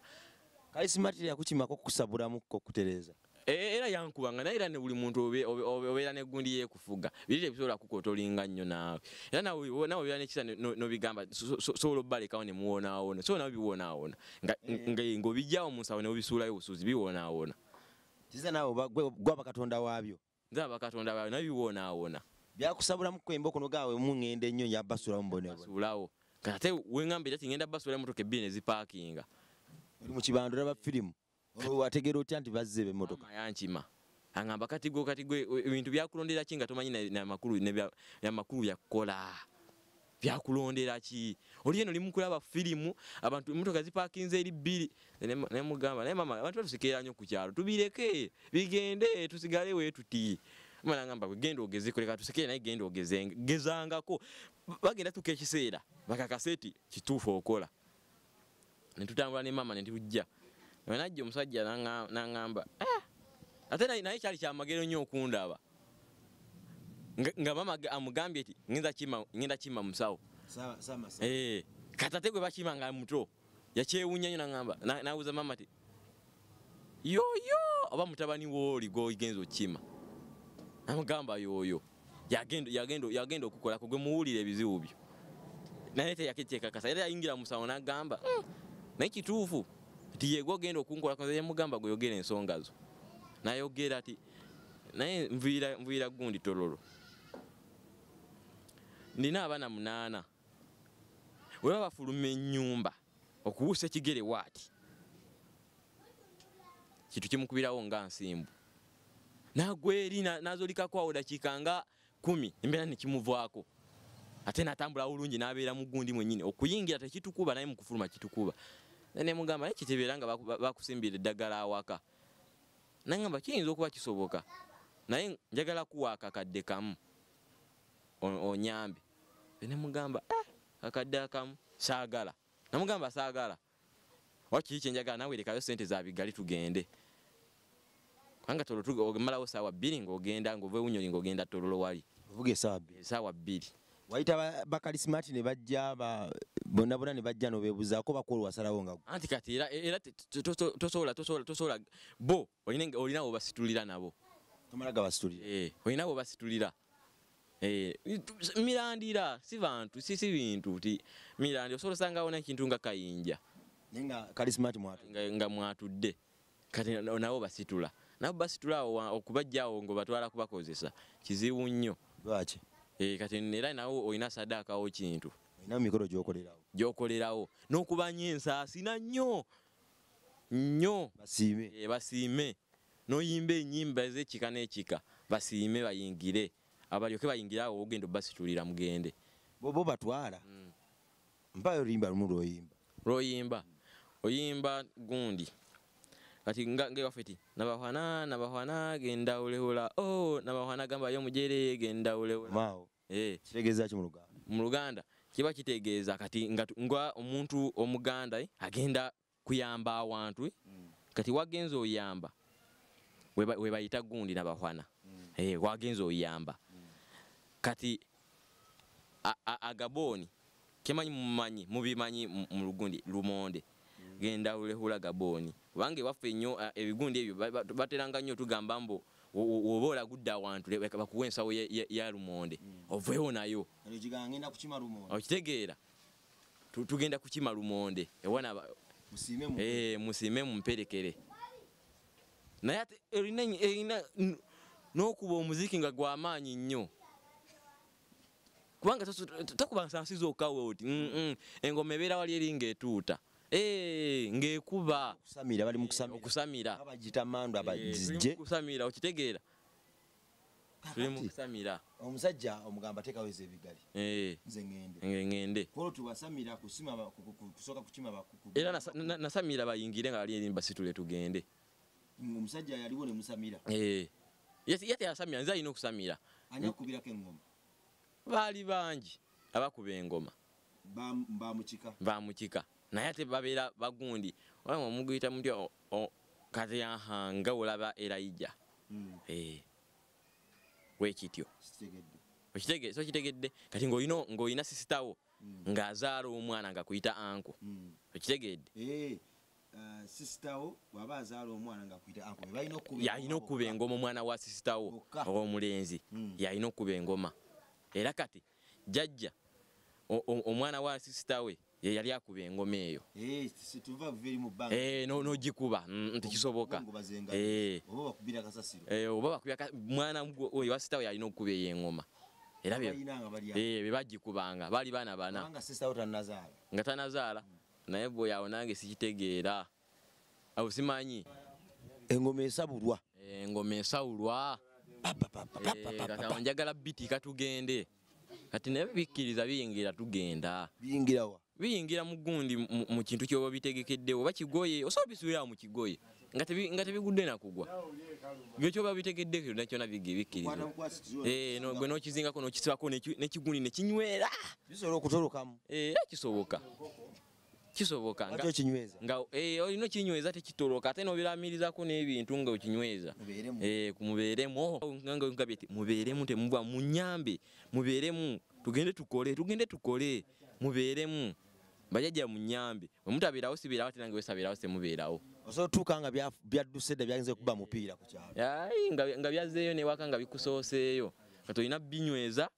kali smart ya kuchima ko kusabura muko kutereza eh era yankubanga na era ne buli muntu obe obe era ne gundi ye kufuga bile bisola kukotolinga nnyo na era na na obe ne kisa no bigamba solo bale kaone muona aona so na bibona aona nga eh. ngo bijao musa ne obisula yo suzi bibona aona kize nawe gwaba katonda wabyo nzaba katonda wabyo nabyo wona wona byakusabula mukwembo kuno gawe mungende nyo ya basura mbone basurawo kate wengambe jati ngenda basura mu toke bine zipakinga uri mu kibandu raba film oro wategero tanti bazebe motoka yanchima angamba kati go kati go ebintu byakulondera kinga tomanyi na makuru ne ya makuru yakola byakulondera ki oli eno limukulaba firimu abantu emotoka zipakinza eri bbiri nemugamba naye mama abantu batusikira nyo ku kyalo tubireke bigende tusigale wetuti mala gamba genda ogezeko leka tusekere naye genda ogezengezangako bagenda tuka ekiseera bakakase ti kituufu okola netutambula ne mama netujja najja omusajja nagamba ah, ate naye kyali kyamagero nnyo okundaba nga mama amugambye ti ŋŋenda kima musawo eh, katate gwe bakimanga muto yakyewunya nyo naamba nawuza mama ti yoyo oba mutabani wooli gwoigenza okkima namugamba yoyo yagenda okukolako gwe muwulira ebizibu byo naye teyakitekakasa era yayingira musawo nagamba hmm, naye kituufu ti yegwe ogenda okunkolako yamugamba gwe yogera ensonga zo nayogera ti naye nvuyira gundi tololo nina abaana munaana weba bafuluma ennyumba okuwuusa ekigere waati kintu kimukubirawo nga nsimbu nagweri nazolikakwawo dakiika nga kumi embeera nekimuvaako ate natambula bulungi nabeera mugundi mwenyini okuyingira tekitukuba naye mukufuluma kitukuba nemugamba naye kitebeera nga bakusimbira eddagala awaka nagamba kiyinza okuba kisoboka naye njagala kuwaakakadde kamu onyambe nemugamba ah, akadde akamu saagala namugamba saagala wakiki kyenjagala nawe rekayo sente zabigali tugende kubanga tolomalawo saawa bbiri ngaogenda ngaova ewunyoli ngaogenda tololo wali esaawa bbiri waita bakarisimati ne bajja bonna bonna ne bajja nobebuzaako bakola wasalawo nga anti kati era tosobola tosobola bo olinawo obasitulira nabo tomalaga basitulira eh, olinawo obasitulira Eh, mirandira si bantu si si bintu ti mirandi osobola osanga awona ekintu nga kayinja nga mwatudde kati nabo basitula nabo basitulaawo okubajjaawo nga batwala kubakozesa kizibu nnyo lwaki eh, kati era nawo olina saddaakawo kintu olina mumikolo gyokolerawo gyokolerawo n'okubanya ensaasina nnyo nnyo basiime eh, basiime n'oyimba enyimba ez'ekika n'ekika basiime bayingire abalyoke bayingira awo ogenda obasitulira mugende bobo batwala mm. mpayo oluyimba lumu lwoyimba lwoyimba oyimba gundi kati ngewaffe ti nabahwana nabahwana genda olewola o oh, nabahwana gamba yomujere genda olewolamao eh. kitegeezaki hey. muluganda muluganda kiba kitegeeza kati nga omuntu omuganda eh, agenda kuyamba awantu eh. mm. kati wagenza oyamba webayita weba gundi nabahwana mm. hey, eh, wagenza oyamba kati agaboni kemanyi mumanyi mubimanyi mulugundi lumonde mm. genda ulehula gaboni wange waffe nyo ebigundi ebyo bateranga nyo tugamba mbo woba olagudde awantu bakuwa ensawo ya lumonde mm. ovewo nayo okitegeera tugenda kukima lumonde ewana musiime mumperekere eh, naye ate erina nokuba omuziki nga gwamaanyi nnyo kubanga takubanga sana sizo okawe oti mm, mm, engoma ebeera wali eringa etuuta ngekubaokusamira okitegeera tulimukusamira omusajja omugamba tekaweza ebigali nze ngende era nasamira bayingire nga balimu basitule tugende mm, omusajja yaliwo nemusamira yate yasamira nze alina okusamira baali bangi abakuba engoma bamukika naye ate babeera bagundi omuguyita muti katyahanga olaba erayija hmm. eh. wekityo okitegedde kati ng'olina sisitawo hmm. ng'azaala omwana nga kuyita anko hmm. okitegedde eh, uh, yalina okukuba engoma omwana wa sisitawo owomulenzi yalina okukuba engoma era kati jajja omwana wa sisitawe yeyali akuba engoma eyo eh, eh, nogikuba mm, tekisoboka eh. mwana wasitawe yalina okukuba eyo engoma era bebagikubanga bali baana bana nga tanazaala naye bweyawo nange sikitegeera awo simanyi engoma esabulwa engoma esawulwa papanjaga la biti katugende kati ne bikiriza biyingira tugenda biyingira wa biyingira mugundi mu kintu kyo babitegekedde oba kigoye osobisubira mu kigoye ngate ngate bigudde nakugwa byo kyo babitegekedde kyo nakyo nabige bikiriza eh no gwe no kizinga kono kisiba kono ne kigundi ne kinywera bisoro kutoroka eh kisoboka kisoboka nga ate kinyweza nga eh olino kinyweza eh, te kitoloka ate nobiramiriza ku nebi ntunga okinyweza eh kumubeeremo nganga ngabete mubeeremo te muva munyambe mubeeremo tugende tukole tugende tukole mubeeremo bajaja munyambe omutabira osi bira watinange wesa bira ose mubeerawo oso tuka nga bya bya dusede byanze kuba mupira ku kyalo nga nga byazeyo ne waka nga bikusoseyo katoyina binyweza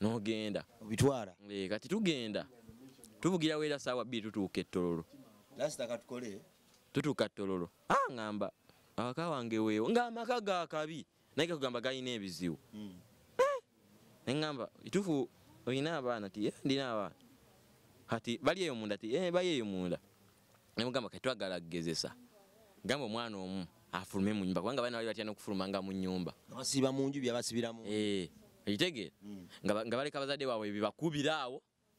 nogenda obitwara eh kati tugenda tuvugira wera saawa bbiri tutuuka ettololo tutuuka ttololo e aŋamba ah, awaka wange weewo ngaamaka gakabi naye kakugamba galina ebizibu hmm. eh? neŋamba itufu olina abaana ti eh, ndina abaana kati bali eyo munda ti eh, bali eyo munda nemugamba kati twagala kugezesa gamba omwana omu afulume mu nyumba kubanga baana bali batya nokufulumanga mu nyumba basiba munju byabasibiramu ekitegeera hmm. nga baleka abazadde waabwe bebakubira awo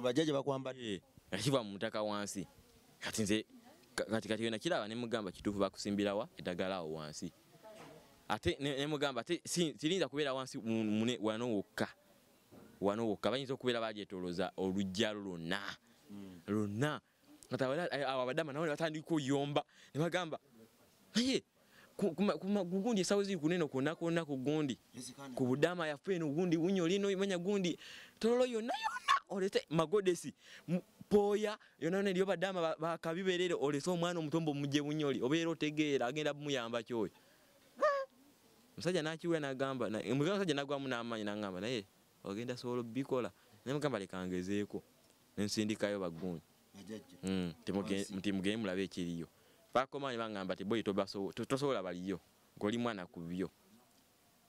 bajaje bakwamba akiva eh, mutaka wansi katinze kati kati yona kila ne mugamba kitufu bakusimbira wa edagala wansi ate ne mugamba ti si tilinza kubera wansi mune wanowoka wanowoka banyizo kubera baje toloza olujjalo lona hmm. lona atawala eh, abadama nawo batandi ko yomba ne magamba aye kugundi sawezi kunena kuna kuna kugundi kubudama yafeno gundi unyo lino manya gundi tololo yonna yonna olete magodesi poya yonna yonna eriyo badama bakabiberere olese omwana omutombo muje bunyoli obeera otegeera agenda bumuyamba kyoyo ah! omusajja nakiwera nagamba musajja nagwamu namanyi nagamba naye ogenda sobola obikola nayemugamba lekangezeeko nensindikayo bagunyi mm, timugende mulabe ekiriyo bakomanyi bagamba tiboyi tosobola baliyo ngaoli mwana kubyo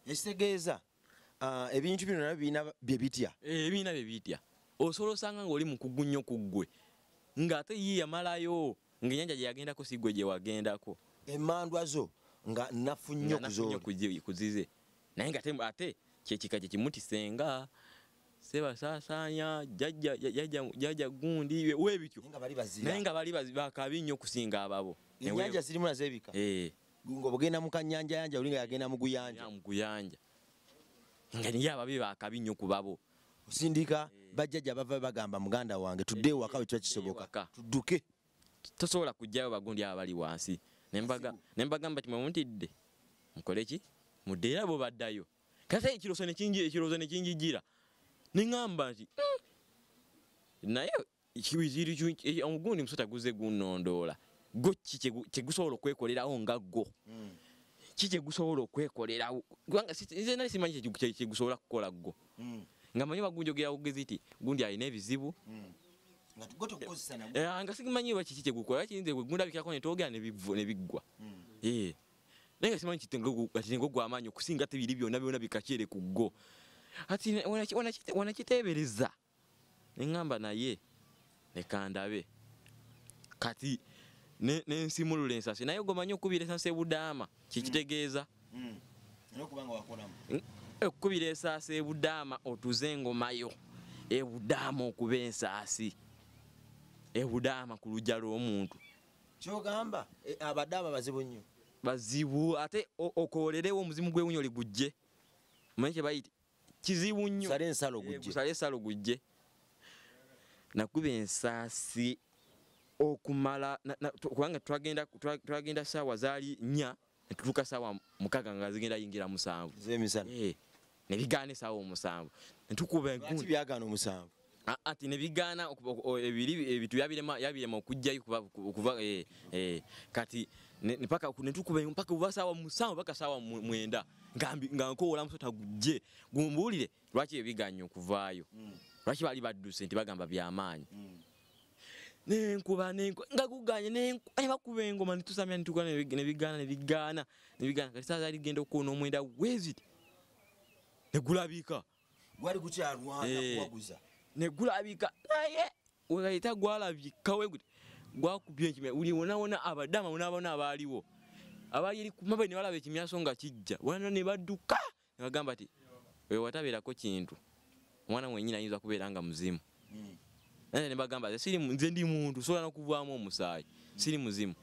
ekitegeeza Eh, ebintu bino nabyo birina bye bitya ebirina eh, bye bitya osobola osanga ngaoli mukugunyo ku ggwe ng'ate yi yamalayo ng'ennyanja gye yagendako si ggwe gye wagendako emmandwa zo nga nnafu nnyo kuzize naye ngate ate kyekika kye kimu tisenga sebasaasaanya jjajja gundi webityo naye nga bali bakabi nnyo okusinga ababo ennyanja sirimu nazo ebika eh. ngaobugenda mukanyanjayanja oli nga yagenda muguyanja muguyanja nga niye ababi bakabi nnyo kubabo osindika eh. bajjajja bava bagamba muganda wange eh, tuddeyo waka wekiba eh, kisoboka tudduke tosobola kujjayo bagundi aba bali wansi nembagamba ti mwemuntidde mukoleki muddeera bo baddayo kata ekirozo nekingi ekirozo nekingijira neŋamba nti hmm. naye omugundi musota guze gunnondoola gwo kikyegusobola okwekolerawo nga ggo hmm. kikigusobola okwekolera kubanganze nali simanyi kyegusobola kukola ggo hmm. nga manyi bagunjogera bugezi ti gundi alina ebizibu hmm. nga eh, simanyiwa kiki kyegukolakigundabikako netogera nebiggwa hmm. eh. naye nga simanyi atinga ogwamaanyi okusinga tebiri byonna byona bikakyere ku ggo ati wanakiteebereza neŋamba naye lekandabe kati ne nsimulula ensasi naye ogomanyi okubira ensasi ebudaama kikitegeeza okubira ensasi ebudaama otuze engomayo ebudaama okuba ensasi ebudaama ku lujja lw'omuntu kyogamba e, abadaama bazibu nnyo bazibu ate okolerewo omuzimu gwewunyoli gujje omanyi kyebayite kizibu nnyosale ensalo gujje nakuba ensasi okumala kubanga twagenda twagenda saawa zaali nnya netutuuka saawa mukaga nga zigenda yingira musanvu eh, nebigaana esaawa omusanvu netukuba ati nebigaana ebintu yabirema okujjayo eh, eh, kati netukubampaka uba saawa musanvu paka saawa mwenda nga nkowola musota gujje gumbuulire lwaki ebiganya okuvaayo mm. lwaki baali badduse nti bagamba byamaanyi mm. nenkuba nga guganye nebakuba engoma nitusamya nitugana nebigana nebigana nebigana kati saa zaali genda okuona omwenda weziri negulabika gwali gukyalwana eh. kuwaguza negulabika naye wegaita gwalabika weguti gwakubye ekimya uli wonawona abadama wonabona abaaliwo abaliri kumabe nebalaba ekimyaso nga kijja wonana nebadduka nebagamba ti wewatabeerako kintu omwana mwenyini ayinza kubeera nga muzimu hmm. nane nebagamba ze siri nze ndi muntu so lana kuvwamu omusaayi siri muzimu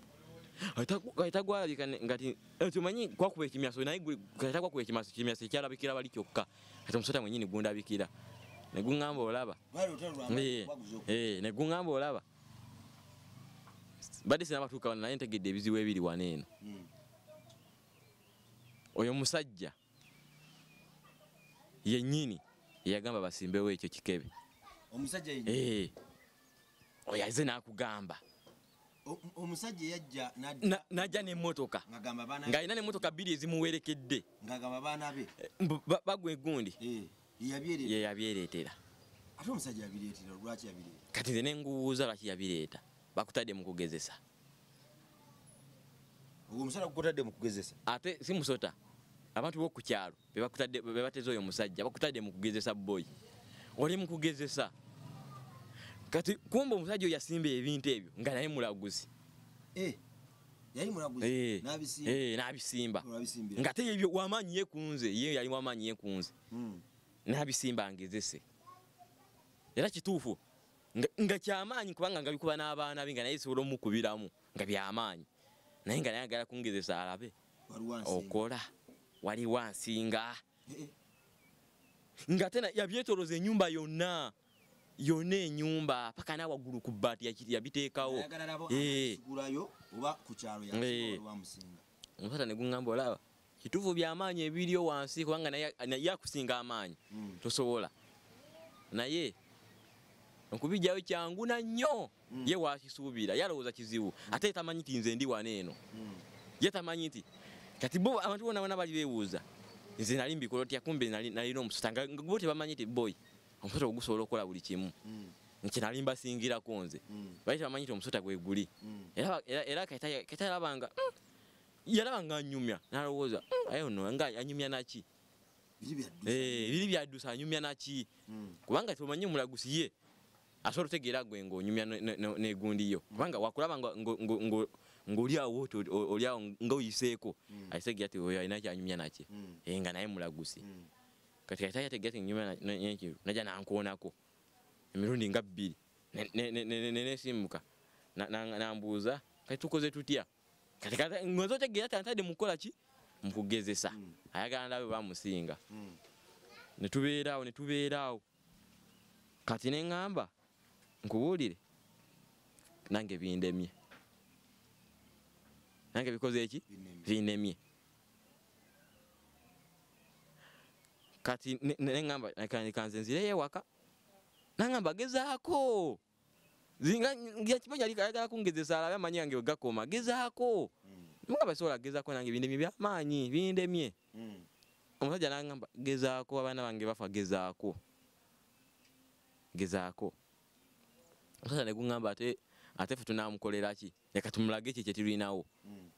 aitagwalika ngati eh, tumanyi kwakuba ekimyaso naye gwetagwakuba ekimaso kimyaso ekyalabikira bali kyokka ati omusota mwenyini gundabikira neguŋamba olaba eh, eh, neguŋamba olaba badde sinabatuuka wano naye ntegedde ebizibu ebiri wano eno hmm. oyo musajja yennyini yeyagamba basimbewo ekyo kikebe omusajja yenyini ee eh, oyo aze n'akugamba omusajja eyajja najja nemotoka ngaalina nemotoka bbiri ezimuwerekedde ngagamba baana be eh, bagwe gundi eh, yeyabyereetera ate omusajja yabireetera olwaki yabireeta kati nze nenguwuuza lwaki yabireeta bakutadde mukugezesa omusala gukutadde mukugezesa ate si musota abantu bokukyalo bebateze oyo omusajja bakutadde mukugezesa boyi oli mukugezesa kati kumba omusajja oyo yasimba ebintu ebyo nga naye mulaguzi eh, eh, nabisimba ngate ebyo wamanyi ye kunze ye yali wamanyi ye kunze hmm. nabisimba ngezese era kituufu nga kyamaanyi kubanga nga bikuba n'abaana be nga naye sobola omukubiramu nga byamaanyi naye nga nayagala kungezesa alabe okola wali wansinga eh, nga tena yabyetoloza enyumba yonna yona enyumba paka na waguru ku bati yabiteekawo omusata ne guŋŋamba olaba kituufu byamaanyi ebiryo wansi kubanga naye akusinga amaanyi hmm. tosobola naye okubijjayo kyanguna nnyo hmm. ye wakisuubira yalowooza kizibu hmm. ate tamanyi ti nze ndi wana eno ye tamanyi nti kati bo abantu bonabona bali beewuuza nze nali mbikolo tyakumbe nalina omusota nga bo tebamanyi ti boyi omusota ogusobola okukola buli kimu mm. nti nali mbasingirako nze mm. baita bamanyi ti omusota gweguli mm. era kaita yalabanga yalabanga anyumya nalowooza ayononga anyumya naki ebiri byadusa eh, anyumya naki kubanga tiomanyi omulagusi ye asobola otegeera gwe ngaonyumya negundiyo kubanga wakulaba ngaolyawo nga oyiseeko ayisegera ti oyo alinakyanyumya nakye eh, nga naye mulagusi kati kati yategeka nyuma nyekiru naja nankuonako emirundi nga bbiri nesimbuka nambuuza kati tukoze tutya katiwezi otegeera tantadde mukukola ki mukugezesa mm. ayagala ndabe bamusinga mm. netubeeraawo netubeeraawo kati neŋŋamba nkubuulire nange bindemye nange bikoze eki bindemye kati nengamba nakanikanze nzireye waka nangamba gezaako zinga yakimanya likayagala kungezesa alaba manyi yange gakoma gezaako mm. Munga basola gezaako nange binde mibya manyi binde mie mm. omusajja nangamba gezaako abana bange bafa gezaako gezaako omusajja negungamba ate ate ffe tunamukolera ki leka tumulage ekyo kye tulinawo mm.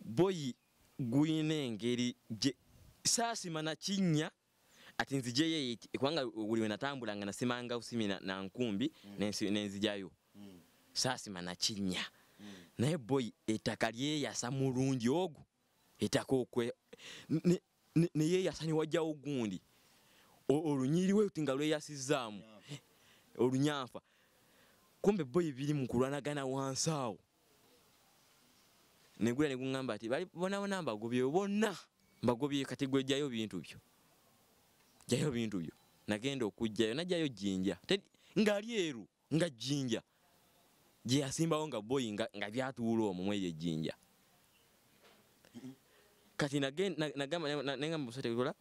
boyi guyina engeri saasima na kinnya ati nzije ye kwanga uliwe natambulanga nasimanga usimi na, na nkumbi mm. nenzijayo mm. saasima na kinnya mm. naye boy ettaka lyeyasa mulungi ogu ettaka okwe neyeyasa ne, ne niwajjawo ogundi olunyiriwe ti nga lweyasizaamu olunyanfa kumbe boy biri mukulwanagana wansi awo negula neguamba ti balibonabonambagubyo bonna, bonna, bonna, bonna, bonna. mbagobye kati gwe jjayo bintu byo jjayo bintu byo nagenda okugjayo najjayo jjinja ngaali eru nga jjinja gye yasimbawo nga boyi nga byatuula omwo mweyo ejjinja kati nagambaolaba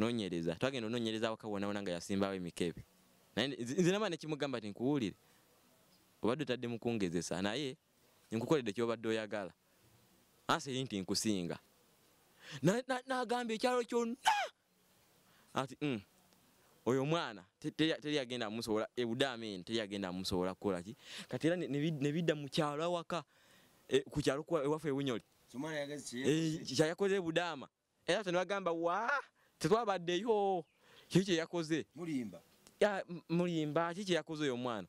nonyereza twagenda onoonyereza waka wonawona nga yasimbawo emikebe nze namaa nekimugamba ti nkuwulire obadde otadde mukungezesa naye nkukoledde kyobadde oyagala asiri nti nkusinga nagamba ekyalo kyonna ati mm, oyo omwana teri agenda musobola ebudaama eno teri agenda musobola kukolaki kati era nebidda mukyalo awaka e, kukyalo ewafu ebunyoli eh, kyayakoze ebudaama era te nebagamba wa tetwabaddeyo kiki kyeyakoze mulimba ki kyeyakoze oyo omwana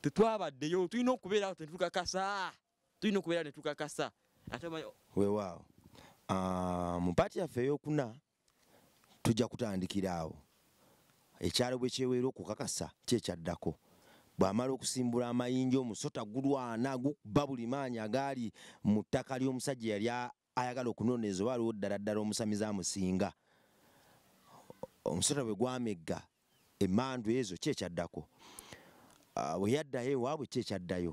tetwabaddeyo tulina okubeerao netukakasa tulina okubeerao netukakasa atewaawo Ah, mupati yaffe eyokuna tujja kutandikira awo ekyalo bwe kyewera okukakasa kyekyaddako bw'amala okusimbula amayinja omusota gulwana gukuba buli maanyi agaali mu ttaka ly'omusajja yali ayagala okunoonyeza oba aliwo ddala ddala omusamiza amusinga omusota bwe gwamegga emmandu ezo kyekyaddako ah, bwe yaddayo ewaabwe kyekyaddayo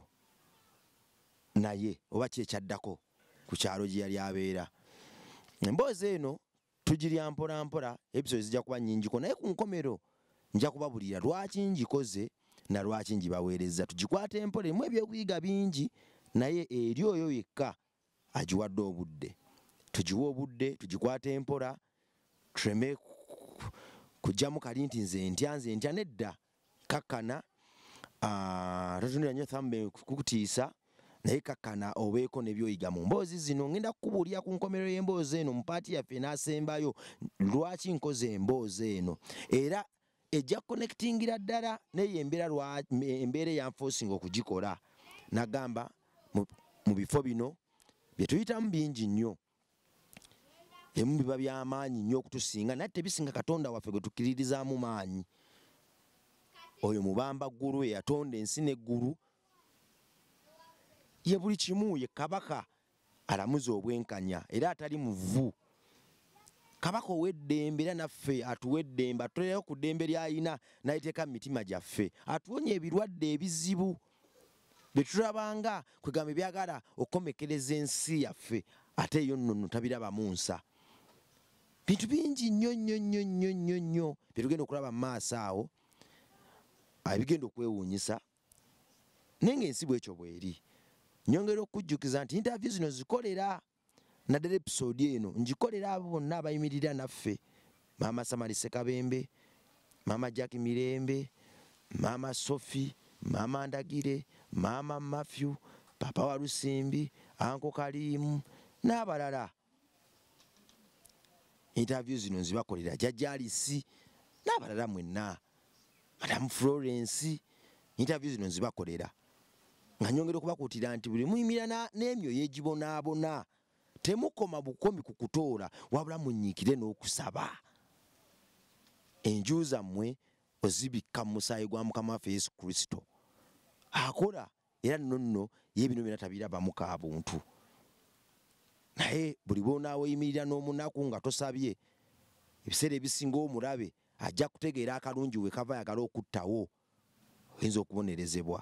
naye oba kyekyaddako ku kyalo gye yali abeera emboozi eno tugirya mpola mpola episode zijja kuba nyingiko naye ku nkomero nja kubabulira lwaki njikoze na lwaki njibaweereza tugikwate empola emu ebyokuyiga bingi naye eri oyo yekka agiwadde obudde tugiwa obudde tugikwate empola tuleme kujjamu kali nti nze ntya nze ntya nedda kakkana tatundira nnyo thambe kukutiisa naye kakkana obeeko ne by'oyiga mu mboozi zino ngenda kukubuulira ku nkomerero y'emboozi eno mupaati yaffe n'asembayo lwaki nkoze emboozi eno era ejja kukonekitingira ddala neyo embeera eyanfoosinga okugikola nagamba mu bifo bino bye tuyitamu bingi nnyo emu biba by'amaanyi nnyo okutusinga naye tebisinga katonda waffe gwe tukkiririzaamu maanyi oyo mubamba ggulu eyatonda ensi n'eggulu ye buli kimu ye kabaka alamuza obwenkanya era atali muvu kabaka ow'eddembe era naffe atuwa eddembe atutereyo ku ddembe lyayina nayiteeka mu mitima gyaffe atuwonya ebirwadde ebizibu bye tulabanga kwegamba ebyagala okukomekereza ensi yaffe ate eyo nnono tabirabamu nsa bintu bingi nnyo nnyo nnyo nnyo nnyo nnyo bye tugenda okulaba mu maaso awo ebigenda okwewuunyisa naye ng'ensi bw'ekyo bw'eri nyongera okujjukiza nti interview zino zikolera naddala episoodi eno njikolera abo bonna abayimirira naffe maama samari sekabembe maama jack mirembe maama sofi maama ndagire maama mathew papa wa lusimbi anko kalimu n'abalala interview zino nzibakolera jajalisi n'abalala mwenna madamu florence interview zino nzibakolera nga nyongera okubakuutira nti buli muyimirana n'emyoyo egibonaabona temukoma bukomi ku kutoola wabula munyiikire n'okusaba enju zammwe ozibikka mu musaayi gwa mukama waffe yesu kristo akola era nonno yebino byona tabirabamuka abuntu naye buli bonaaweyimirira n'omunaku nga tosabye ebiseera ebisinga omulabe ajja kutegeera akalungi we kava yagala okuttawo oyinza okubonerezebwa